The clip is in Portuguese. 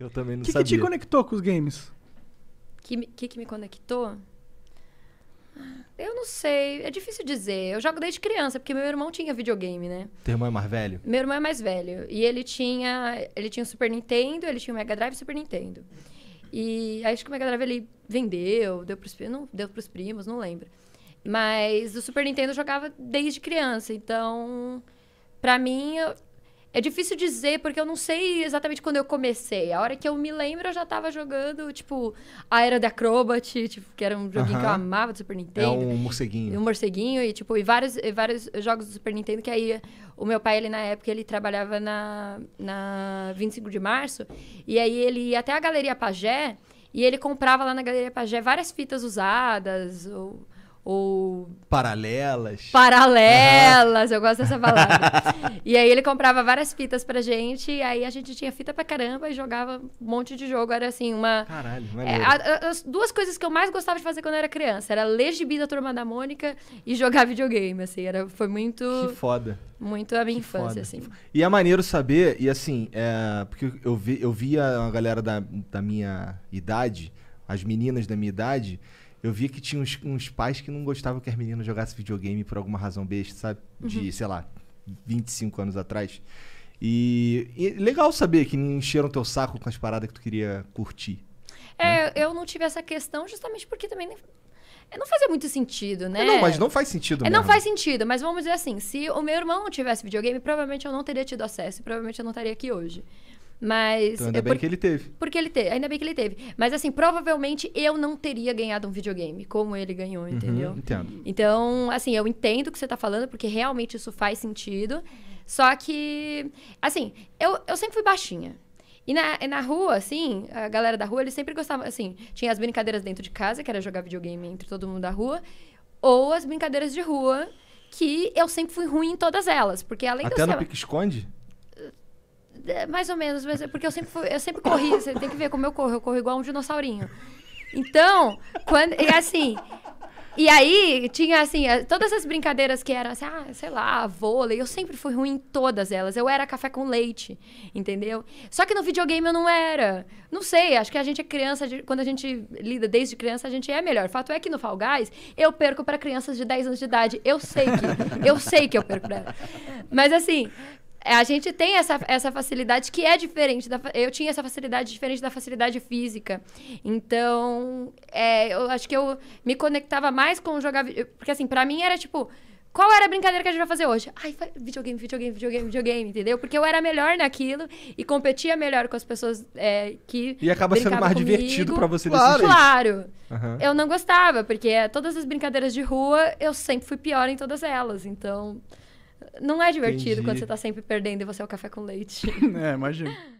Eu também não que sabia. O que te conectou com os games? O que, que, que me conectou? Eu não sei, é difícil dizer. Eu jogo desde criança, porque meu irmão tinha videogame, né? Teu irmão é mais velho? Meu irmão é mais velho. E ele tinha, ele tinha o Super Nintendo, ele tinha o Mega Drive e o Super Nintendo. E acho que o Mega Drive ele vendeu, deu pros, não, deu pros primos, não lembro. Mas o Super Nintendo eu jogava desde criança, então para mim é difícil dizer, porque eu não sei exatamente quando eu comecei. A hora que eu me lembro, eu já tava jogando, tipo, a Era da Acrobat, tipo, que era um joguinho uh -huh. que eu amava do Super é Nintendo. É um morceguinho. O um morceguinho, e tipo, e vários, e vários jogos do Super Nintendo, que aí o meu pai, ele na época, ele trabalhava na, na 25 de março, e aí ele ia até a Galeria Pajé, e ele comprava lá na Galeria Pajé várias fitas usadas, ou ou paralelas. Paralelas, uhum. eu gosto dessa palavra. e aí ele comprava várias fitas pra gente, e aí a gente tinha fita pra caramba e jogava um monte de jogo, era assim, uma Caralho, é, a, a, as duas coisas que eu mais gostava de fazer quando eu era criança, era ler gibi da Turma da Mônica e jogar videogame, assim, era foi muito Que foda. Muito a minha que infância, foda. assim. E é maneiro saber, e assim, é, porque eu, vi, eu via a galera da, da minha idade, as meninas da minha idade, eu via que tinha uns, uns pais que não gostavam que as meninas jogassem videogame por alguma razão besta, sabe? De, uhum. sei lá, 25 anos atrás. E, e é legal saber que não encheram teu saco com as paradas que tu queria curtir. É, né? eu não tive essa questão justamente porque também não fazia muito sentido, né? Não, mas não faz sentido. É, não faz sentido, mas vamos dizer assim: se o meu irmão tivesse videogame, provavelmente eu não teria tido acesso e provavelmente eu não estaria aqui hoje. Mas. Então, ainda é bem que ele teve. Porque ele teve, ainda bem que ele teve. Mas assim, provavelmente eu não teria ganhado um videogame como ele ganhou, uhum, entendeu? Uhum, entendo. Então, assim, eu entendo o que você tá falando, porque realmente isso faz sentido. Só que, assim, eu, eu sempre fui baixinha. E na, na rua, assim, a galera da rua, eles sempre gostavam, assim, tinha as brincadeiras dentro de casa, que era jogar videogame entre todo mundo da rua, ou as brincadeiras de rua, que eu sempre fui ruim em todas elas. Porque além Até de eu no ser... pique-esconde? É, mais ou menos, mas é porque eu sempre, fui, eu sempre corri. Você tem que ver como eu corro. Eu corro igual um dinossaurinho. Então, quando. E assim. E aí, tinha assim, eh, todas essas brincadeiras que eram assim, ah, sei lá, vôlei. Eu sempre fui ruim em todas elas. Eu era café com leite, entendeu? Só que no videogame eu não era. Não sei, acho que a gente é criança, quando a gente lida desde criança, a gente é melhor. fato é que no Fall Guys, eu perco para crianças de 10 anos de idade. Eu sei que, eu sei que eu perco pra elas. Mas assim, é, a gente tem essa, essa facilidade que é diferente. Da, eu tinha essa facilidade diferente da facilidade física. Então, é, eu acho que eu me conectava mais com jogar. Porque, assim, pra mim era tipo. Qual era a brincadeira que a gente vai fazer hoje? Ai, videogame, videogame, videogame, videogame, entendeu? Porque eu era melhor naquilo e competia melhor com as pessoas é, que. E acaba sendo mais comigo. divertido para você claro. decidir. Claro. Uhum. Eu não gostava, porque todas as brincadeiras de rua eu sempre fui pior em todas elas. Então não é divertido Entendi. quando você tá sempre perdendo e você é o café com leite. é, imagina.